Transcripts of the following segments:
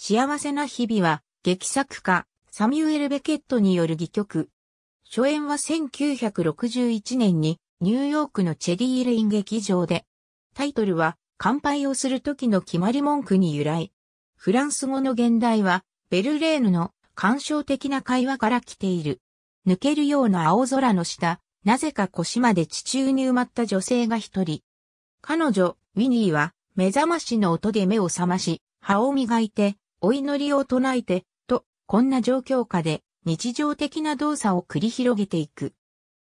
幸せな日々は、劇作家、サミュエル・ベケットによる戯曲。初演は1961年に、ニューヨークのチェリー・レイン劇場で。タイトルは、乾杯をする時の決まり文句に由来。フランス語の現代は、ベルレーヌの感傷的な会話から来ている。抜けるような青空の下、なぜか腰まで地中に埋まった女性が一人。彼女、ウィニーは、目覚ましの音で目を覚まし、歯を磨いて、お祈りを唱えて、と、こんな状況下で日常的な動作を繰り広げていく。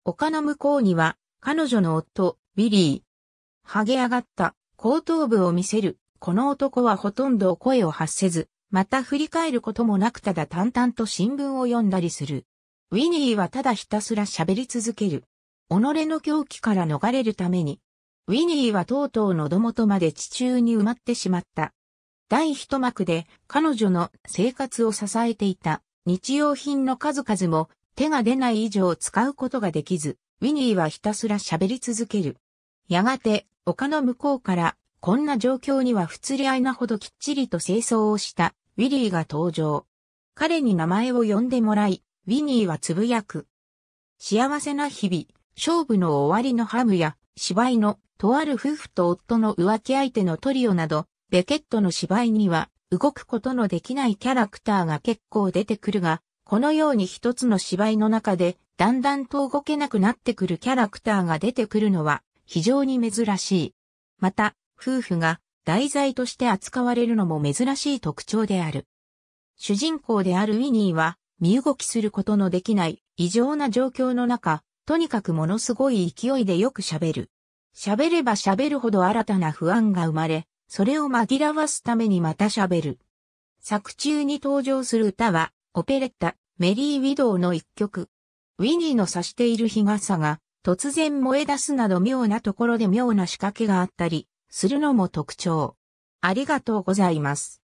丘の向こうには、彼女の夫、ビリー。剥げ上がった後頭部を見せる。この男はほとんど声を発せず、また振り返ることもなくただ淡々と新聞を読んだりする。ウィニーはただひたすら喋り続ける。己の狂気から逃れるために。ウィニーはとうとう喉元まで地中に埋まってしまった。第一幕で彼女の生活を支えていた日用品の数々も手が出ない以上使うことができず、ウィニーはひたすら喋り続ける。やがて丘の向こうからこんな状況には不釣り合いなほどきっちりと清掃をしたウィリーが登場。彼に名前を呼んでもらい、ウィニーはつぶやく。幸せな日々、勝負の終わりのハムや芝居のとある夫婦と夫の浮気相手のトリオなどベケットの芝居には動くことのできないキャラクターが結構出てくるが、このように一つの芝居の中でだんだんと動けなくなってくるキャラクターが出てくるのは非常に珍しい。また、夫婦が題材として扱われるのも珍しい特徴である。主人公であるウィニーは身動きすることのできない異常な状況の中、とにかくものすごい勢いでよく喋る。喋れば喋るほど新たな不安が生まれ、それを紛らわすためにまた喋る。作中に登場する歌は、オペレッタ、メリー・ウィドウの一曲。ウィニーの指している日傘が、突然燃え出すなど妙なところで妙な仕掛けがあったり、するのも特徴。ありがとうございます。